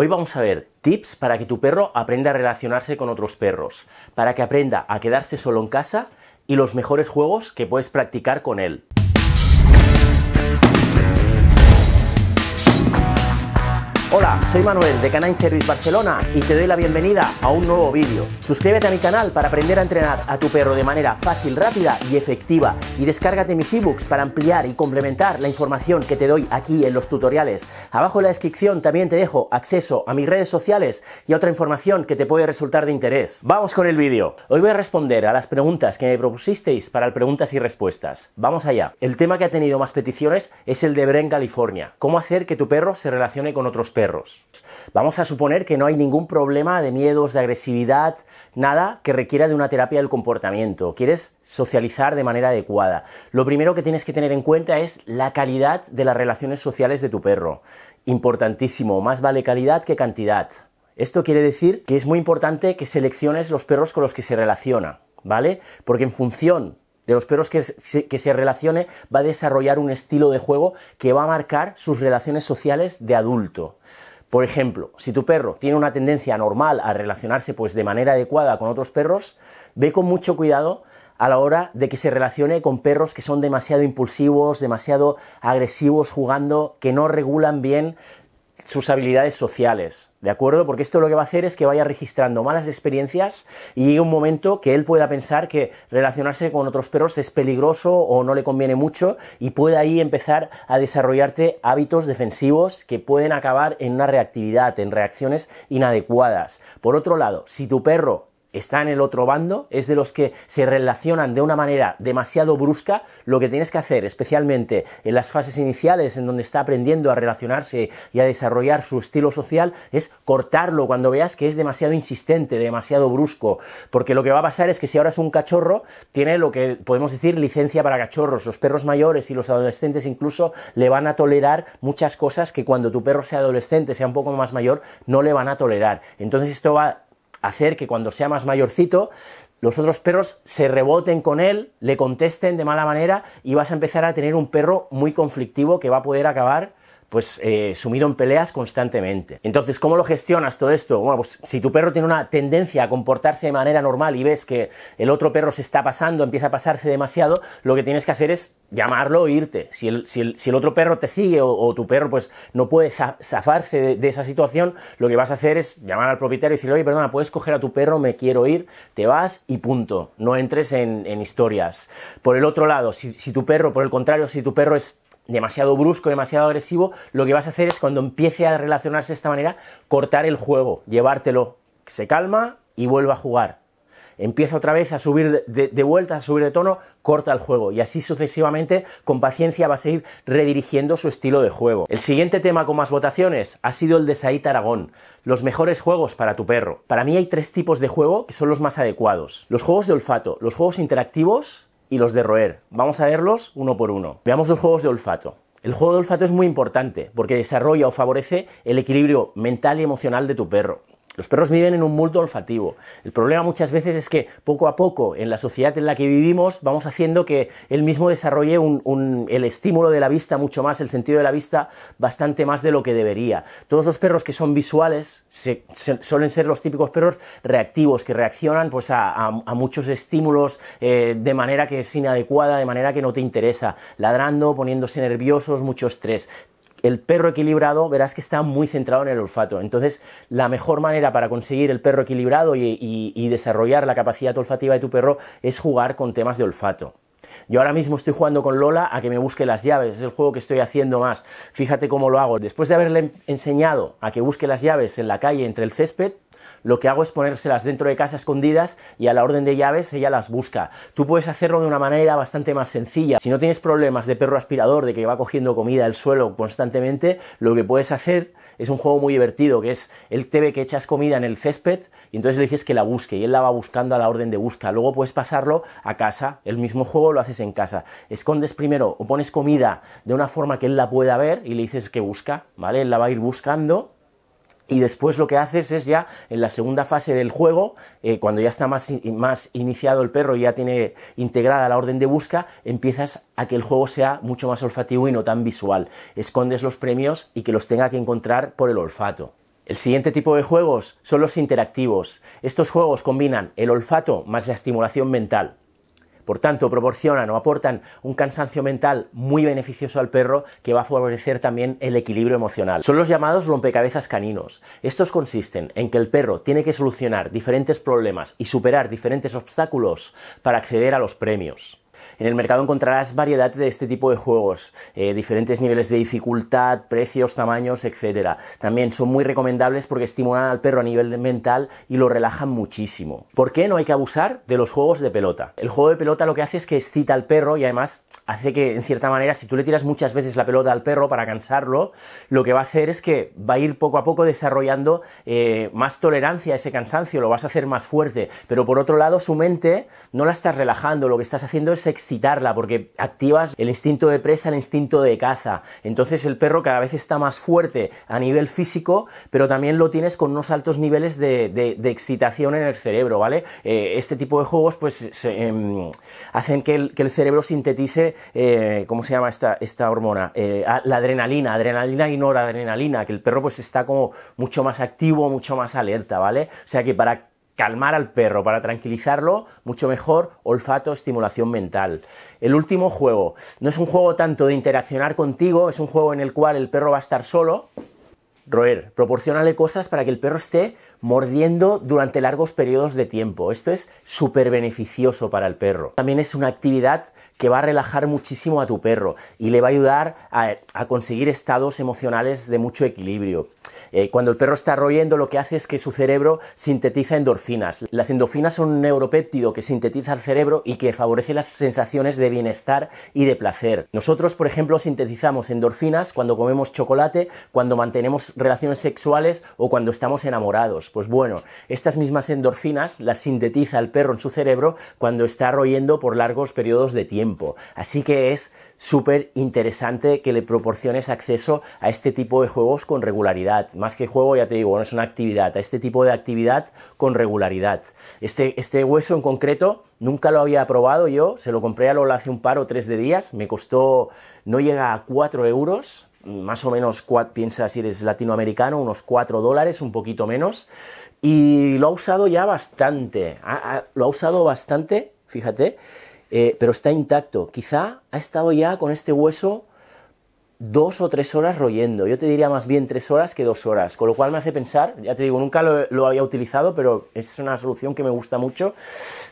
Hoy vamos a ver tips para que tu perro aprenda a relacionarse con otros perros, para que aprenda a quedarse solo en casa y los mejores juegos que puedes practicar con él. Hola, soy Manuel de Canine Service Barcelona y te doy la bienvenida a un nuevo vídeo. Suscríbete a mi canal para aprender a entrenar a tu perro de manera fácil, rápida y efectiva y descárgate mis ebooks para ampliar y complementar la información que te doy aquí en los tutoriales. Abajo en la descripción también te dejo acceso a mis redes sociales y a otra información que te puede resultar de interés. Vamos con el vídeo. Hoy voy a responder a las preguntas que me propusisteis para el preguntas y respuestas. Vamos allá. El tema que ha tenido más peticiones es el de Bren California. ¿Cómo hacer que tu perro se relacione con otros perros? Vamos a suponer que no hay ningún problema de miedos, de agresividad, nada que requiera de una terapia del comportamiento. Quieres socializar de manera adecuada. Lo primero que tienes que tener en cuenta es la calidad de las relaciones sociales de tu perro. Importantísimo, más vale calidad que cantidad. Esto quiere decir que es muy importante que selecciones los perros con los que se relaciona, ¿vale? Porque en función de los perros que se, relacione va a desarrollar un estilo de juego que va a marcar sus relaciones sociales de adulto. Por ejemplo, si tu perro tiene una tendencia normal a relacionarse pues de manera adecuada con otros perros, ve con mucho cuidado a la hora de que se relacione con perros que son demasiado impulsivos, demasiado agresivos jugando, que no regulan bien sus habilidades sociales, ¿de acuerdo? Porque esto lo que va a hacer es que vaya registrando malas experiencias y un momento que él pueda pensar que relacionarse con otros perros es peligroso o no le conviene mucho y pueda ahí empezar a desarrollarte hábitos defensivos que pueden acabar en una reactividad, en reacciones inadecuadas. Por otro lado, si tu perro está en el otro bando, es de los que se relacionan de una manera demasiado brusca, lo que tienes que hacer, especialmente en las fases iniciales en donde está aprendiendo a relacionarse y a desarrollar su estilo social, es cortarlo cuando veas que es demasiado insistente, demasiado brusco, porque lo que va a pasar es que si ahora es un cachorro, tiene lo que podemos decir licencia para cachorros, los perros mayores y los adolescentes incluso le van a tolerar muchas cosas que cuando tu perro sea adolescente, sea un poco más mayor, no le van a tolerar. Entonces esto va hacer que cuando sea más mayorcito los otros perros se reboten con él, le contesten de mala manera y vas a empezar a tener un perro muy conflictivo que va a poder acabar pues eh, sumido en peleas constantemente. Entonces, ¿cómo lo gestionas todo esto? Bueno, pues si tu perro tiene una tendencia a comportarse de manera normal y ves que el otro perro se está pasando, empieza a pasarse demasiado, lo que tienes que hacer es llamarlo o irte. Si el, otro perro te sigue o, tu perro pues no puede zafarse de, esa situación, lo que vas a hacer es llamar al propietario y decirle, oye, perdona, puedes coger a tu perro, me quiero ir, te vas y punto. No entres en, historias. Por el otro lado, si, si tu perro, por el contrario, si tu perro es demasiado brusco, demasiado agresivo, lo que vas a hacer es cuando empiece a relacionarse de esta manera, cortar el juego, llevártelo, se calma y vuelva a jugar. Empieza otra vez a subir de, vuelta, a subir de tono, corta el juego y así sucesivamente, con paciencia, vas a ir redirigiendo su estilo de juego. El siguiente tema con más votaciones ha sido el de Said Aragón, los mejores juegos para tu perro. Para mí hay tres tipos de juego que son los más adecuados. Los juegos de olfato, los juegos interactivos, y los de roer. Vamos a verlos uno por uno. Veamos los juegos de olfato. El juego de olfato es muy importante porque desarrolla o favorece el equilibrio mental y emocional de tu perro. Los perros viven en un mundo olfativo. El problema muchas veces es que poco a poco en la sociedad en la que vivimos vamos haciendo que él mismo desarrolle el estímulo de la vista mucho más, el sentido de la vista bastante más de lo que debería. Todos los perros que son visuales suelen ser los típicos perros reactivos, que reaccionan pues, a, muchos estímulos eh, de manera que es inadecuada, de manera que no te interesa, ladrando, poniéndose nerviosos, mucho estrés el perro equilibrado verás que está muy centrado en el olfato. Entonces, la mejor manera para conseguir el perro equilibrado y, desarrollar la capacidad olfativa de tu perro es jugar con temas de olfato. Yo ahora mismo estoy jugando con Lola a que me busque las llaves, es el juego que estoy haciendo más. Fíjate cómo lo hago. Después de haberle enseñado a que busque las llaves en la calle entre el césped, lo que hago es ponérselas dentro de casa escondidas y a la orden de llaves ella las busca. Tú puedes hacerlo de una manera bastante más sencilla. Si no tienes problemas de perro aspirador, de que va cogiendo comida del suelo constantemente, lo que puedes hacer es un juego muy divertido, que es el ve que echas comida en el césped y entonces le dices que la busque y él la va buscando a la orden de busca. Luego puedes pasarlo a casa, el mismo juego lo haces en casa. Escondes primero o pones comida de una forma que él la pueda ver y le dices que busca, ¿vale? Él la va a ir buscando y después lo que haces es ya en la segunda fase del juego, eh, cuando ya está más, más, iniciado el perro y ya tiene integrada la orden de busca, empiezas a que el juego sea mucho más olfativo y no tan visual. Escondes los premios y que los tenga que encontrar por el olfato. El siguiente tipo de juegos son los interactivos. Estos juegos combinan el olfato más la estimulación mental. Por tanto, proporcionan o aportan un cansancio mental muy beneficioso al perro que va a favorecer también el equilibrio emocional. Son los llamados rompecabezas caninos. Estos consisten en que el perro tiene que solucionar diferentes problemas y superar diferentes obstáculos para acceder a los premios. En el mercado encontrarás variedad de este tipo de juegos, eh, diferentes niveles de dificultad, precios, tamaños, etc. También son muy recomendables porque estimulan al perro a nivel mental y lo relajan muchísimo. ¿Por qué no hay que abusar de los juegos de pelota? El juego de pelota lo que hace es que excita al perro y además hace que, en cierta manera, si tú le tiras muchas veces la pelota al perro para cansarlo, lo que va a hacer es que va a ir poco a poco desarrollando eh, más tolerancia a ese cansancio, lo vas a hacer más fuerte. Pero por otro lado, su mente no la estás relajando, lo que estás haciendo es excitarla porque activas el instinto de presa, el instinto de caza. Entonces el perro cada vez está más fuerte a nivel físico, pero también lo tienes con unos altos niveles de, excitación en el cerebro, ¿vale? Eh, este tipo de juegos pues em, hacen que el, cerebro sintetice, eh, ¿cómo se llama esta, esta hormona? Eh, la adrenalina, adrenalina y noradrenalina, que el perro pues está como mucho más activo, mucho más alerta, ¿vale? O sea que para calmar al perro, para tranquilizarlo, mucho mejor olfato, estimulación mental. El último juego, no es un juego tanto de interaccionar contigo, es un juego en el cual el perro va a estar solo. Roer, proporcionale cosas para que el perro esté mordiendo durante largos periodos de tiempo. Esto es súper beneficioso para el perro. También es una actividad que va a relajar muchísimo a tu perro y le va a ayudar a conseguir estados emocionales de mucho equilibrio. Eh, cuando el perro está royendo, lo que hace es que su cerebro sintetiza endorfinas. Las endorfinas son un neuropéptido que sintetiza el cerebro y que favorece las sensaciones de bienestar y de placer. Nosotros, por ejemplo, sintetizamos endorfinas cuando comemos chocolate, cuando mantenemos relaciones sexuales o cuando estamos enamorados. Pues bueno, estas mismas endorfinas las sintetiza el perro en su cerebro cuando está royendo por largos periodos de tiempo. Así que es súper interesante que le proporciones acceso a este tipo de juegos con regularidad más que juego ya te digo, no es una actividad, a este tipo de actividad con regularidad. Este, este hueso en concreto nunca lo había probado yo, se lo compré a Lola hace un par o tres de días, me costó, no llega a 4 euros, más o menos, piensas si eres latinoamericano, unos 4 dólares, un poquito menos, y lo ha usado ya bastante, lo ha usado bastante, fíjate, eh, pero está intacto. Quizá ha estado ya con este hueso dos o tres horas royendo. Yo te diría más bien tres horas que dos horas, con lo cual me hace pensar, ya te digo, nunca lo, había utilizado, pero es una solución que me gusta mucho.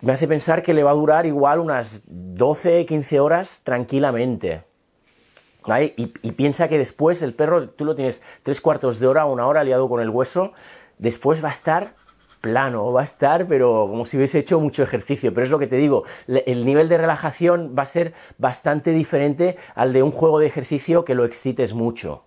Me hace pensar que le va a durar igual unas 12, 15 horas tranquilamente. ¿Vale? Y, piensa que después el perro, tú lo tienes tres cuartos de hora, una hora liado con el hueso, después va a estar plano va a estar, pero como si hubiese hecho mucho ejercicio. Pero es lo que te digo, el nivel de relajación va a ser bastante diferente al de un juego de ejercicio que lo excites mucho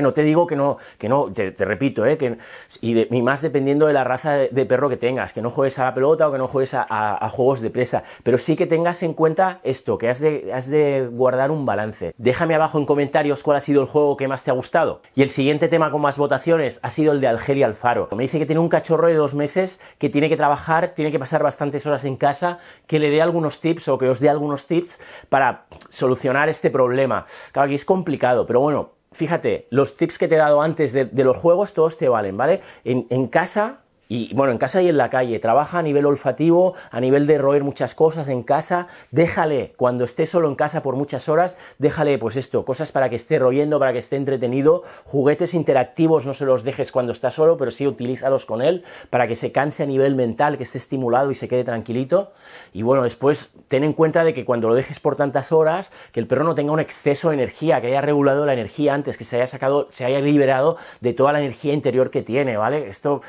no te digo que no, que no, te, repito, ¿eh? que, y, más dependiendo de la raza de, perro que tengas, que no juegues a la pelota o que no juegues a, juegos de presa, pero sí que tengas en cuenta esto, que has de, has de, guardar un balance. Déjame abajo en comentarios cuál ha sido el juego que más te ha gustado. Y el siguiente tema con más votaciones ha sido el de Algeria Alfaro. Me dice que tiene un cachorro de dos meses que tiene que trabajar, tiene que pasar bastantes horas en casa, que le dé algunos tips o que os dé algunos tips para solucionar este problema. Claro, que es complicado, pero bueno, fíjate, los tips que te he dado antes de, los juegos, todos te valen, ¿vale? en casa y bueno, en casa y en la calle, trabaja a nivel olfativo, a nivel de roer muchas cosas en casa, déjale, cuando esté solo en casa por muchas horas, déjale pues esto, cosas para que esté royendo, para que esté entretenido, juguetes interactivos no se los dejes cuando está solo, pero sí utilízalos con él para que se canse a nivel mental, que esté estimulado y se quede tranquilito. Y bueno, después ten en cuenta de que cuando lo dejes por tantas horas, que el perro no tenga un exceso de energía, que haya regulado la energía antes, que se haya sacado, se haya liberado de toda la energía interior que tiene, ¿vale? Esto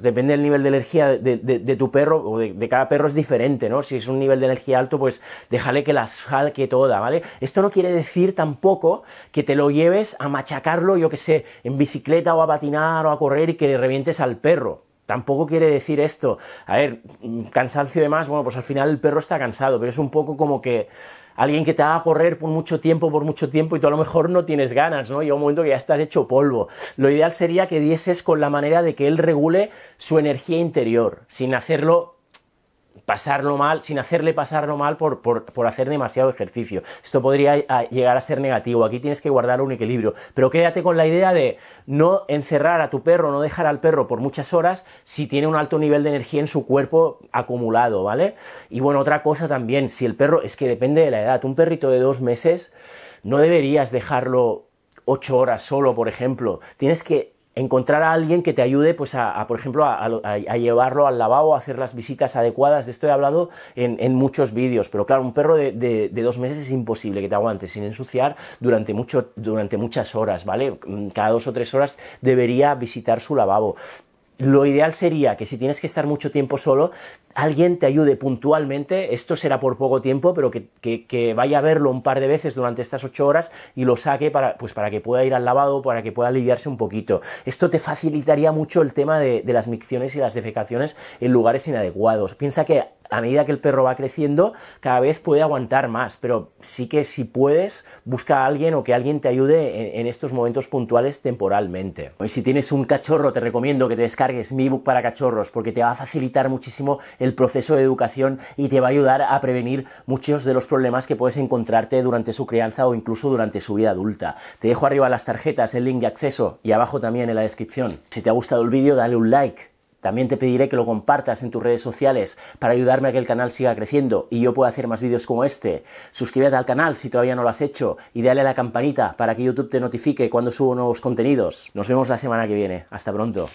depende el nivel de energía de, tu perro o de, cada perro es diferente, ¿no? Si es un nivel de energía alto, pues déjale que la salque toda, ¿vale? Esto no quiere decir tampoco que te lo lleves a machacarlo, yo que sé, en bicicleta o a patinar o a correr y que le revientes al perro. Tampoco quiere decir esto, a ver, cansancio de más, bueno, pues al final el perro está cansado, pero es un poco como que alguien que te va a correr por mucho tiempo, por mucho tiempo, y tú a lo mejor no tienes ganas, ¿no? Llega un momento que ya estás hecho polvo. Lo ideal sería que dieses con la manera de que él regule su energía interior, sin hacerlo pasarlo mal, sin hacerle pasarlo mal por, hacer demasiado ejercicio. Esto podría ah, llegar a ser negativo. Aquí tienes que guardar un equilibrio. Pero quédate con la idea de no encerrar a tu perro, no dejar al perro por muchas horas si tiene un alto nivel de energía en su cuerpo acumulado, ¿vale? Y bueno, otra cosa también, si el perro, es que depende de la edad, un perrito de dos meses, no deberías dejarlo ocho horas solo, por ejemplo. Tienes que encontrar a alguien que te ayude, pues, a, por ejemplo, a, llevarlo al lavabo, a hacer las visitas adecuadas. De esto he hablado en, muchos vídeos, pero claro, un perro de, dos meses es imposible que te aguantes sin ensuciar durante, mucho, durante muchas horas, ¿vale? Mm, cada dos o tres horas debería visitar su lavabo lo ideal sería que si tienes que estar mucho tiempo solo, alguien te ayude puntualmente, esto será por poco tiempo, pero que, vaya a verlo un par de veces durante estas ocho horas y lo saque para, pues para que pueda ir al lavado, para que pueda aliviarse un poquito. Esto te facilitaría mucho el tema de, de las micciones y las defecaciones en lugares inadecuados. Piensa que a medida que el perro va creciendo, cada vez puede aguantar más, pero sí que si puedes, busca a alguien o que alguien te ayude en, estos momentos puntuales temporalmente. si tienes un cachorro, te recomiendo que te descargues mi ebook para cachorros, porque te va a facilitar muchísimo el proceso de educación y te va a ayudar a prevenir muchos de los problemas que puedes encontrarte durante su crianza o incluso durante su vida adulta. Te dejo arriba las tarjetas, el link de acceso y abajo también en la descripción. Si te ha gustado el vídeo, dale un like también te pediré que lo compartas en tus redes sociales para ayudarme a que el canal siga creciendo y yo pueda hacer más vídeos como este. Suscríbete al canal si todavía no lo has hecho y dale a la campanita para que YouTube te notifique cuando subo nuevos contenidos. Nos vemos la semana que viene. Hasta pronto.